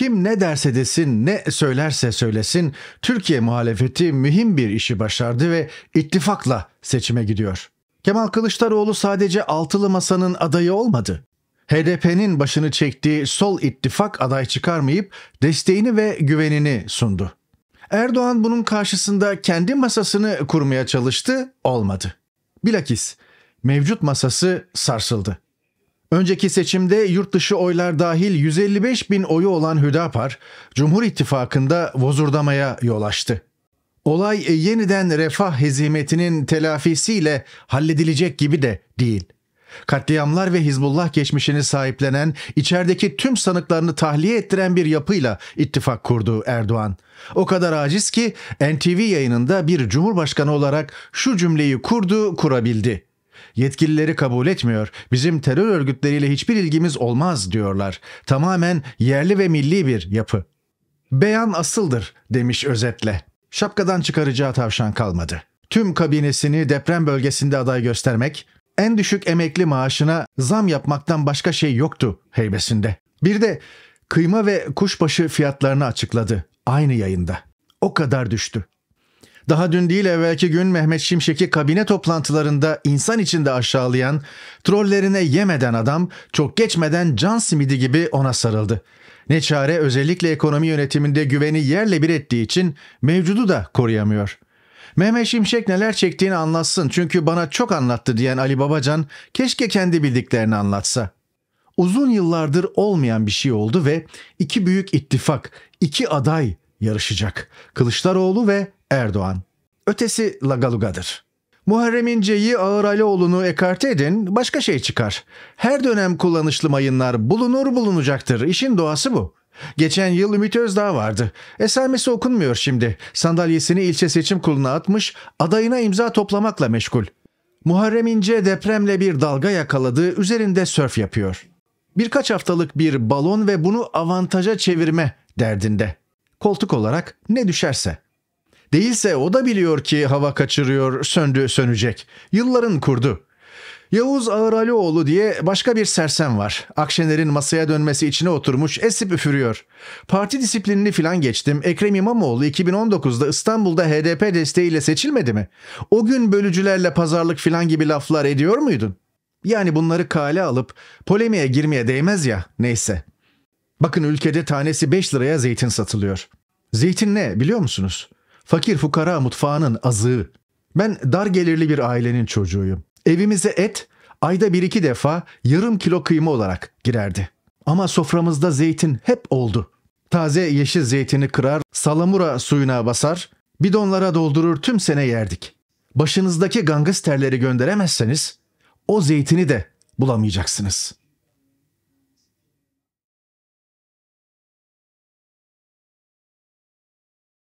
Kim ne derse desin, ne söylerse söylesin, Türkiye muhalefeti mühim bir işi başardı ve ittifakla seçime gidiyor. Kemal Kılıçdaroğlu sadece altılı masanın adayı olmadı. HDP'nin başını çektiği sol ittifak aday çıkarmayıp desteğini ve güvenini sundu. Erdoğan bunun karşısında kendi masasını kurmaya çalıştı, olmadı. Bilakis mevcut masası sarsıldı. Önceki seçimde yurt dışı oylar dahil 155 bin oyu olan Hüdapar, Cumhur İttifakı'nda vozurdamaya yol açtı. Olay yeniden refah hezimetinin telafisiyle halledilecek gibi de değil. Katliamlar ve Hizbullah geçmişini sahiplenen, içerideki tüm sanıklarını tahliye ettiren bir yapıyla ittifak kurdu Erdoğan. O kadar aciz ki NTV yayınında bir cumhurbaşkanı olarak şu cümleyi kurdu, kurabildi. Yetkilileri kabul etmiyor. Bizim terör örgütleriyle hiçbir ilgimiz olmaz diyorlar. Tamamen yerli ve milli bir yapı. Beyan asıldır demiş özetle. Şapkadan çıkaracağı tavşan kalmadı. Tüm kabinesini deprem bölgesinde aday göstermek, en düşük emekli maaşına zam yapmaktan başka şey yoktu heybesinde. Bir de kıyma ve kuşbaşı fiyatlarını açıkladı aynı yayında. O kadar düştü. Daha dün değil evvelki gün Mehmet Şimşek'i kabine toplantılarında insan içinde aşağılayan, trollerine yemeden adam çok geçmeden can simidi gibi ona sarıldı. Ne çare özellikle ekonomi yönetiminde güveni yerle bir ettiği için mevcudu da koruyamıyor. Mehmet Şimşek neler çektiğini anlatsın çünkü bana çok anlattı diyen Ali Babacan keşke kendi bildiklerini anlatsa. Uzun yıllardır olmayan bir şey oldu ve iki büyük ittifak, iki aday, yarışacak. Kılıçdaroğlu ve Erdoğan. Ötesi Lagaluga'dır. Muharrem İnce'yi Ağır Alioğlu'nu ekarte edin başka şey çıkar. Her dönem kullanışlı mayınlar bulunur bulunacaktır. İşin doğası bu. Geçen yıl Ümit Özdağ vardı. Esamesi okunmuyor şimdi. Sandalyesini ilçe seçim kuruluna atmış, adayına imza toplamakla meşgul. Muharrem İnce depremle bir dalga yakaladı, üzerinde sörf yapıyor. Birkaç haftalık bir balon ve bunu avantaja çevirme derdinde koltuk olarak ne düşerse. Değilse o da biliyor ki hava kaçırıyor, söndü sönecek. Yılların kurdu. Yavuz Ağıralioğlu diye başka bir sersem var. Akşener'in masaya dönmesi içine oturmuş, esip üfürüyor. Parti disiplinini filan geçtim. Ekrem İmamoğlu 2019'da İstanbul'da HDP desteğiyle seçilmedi mi? O gün bölücülerle pazarlık filan gibi laflar ediyor muydun? Yani bunları kale alıp polemiğe girmeye değmez ya. Neyse. Bakın ülkede tanesi 5 liraya zeytin satılıyor. Zeytin ne biliyor musunuz? Fakir fukara mutfağının azığı. Ben dar gelirli bir ailenin çocuğuyum. Evimize et ayda bir iki defa yarım kilo kıyma olarak girerdi. Ama soframızda zeytin hep oldu. Taze yeşil zeytini kırar, salamura suyuna basar, bidonlara doldurur tüm sene yerdik. Başınızdaki gangsterleri gönderemezseniz o zeytini de bulamayacaksınız.''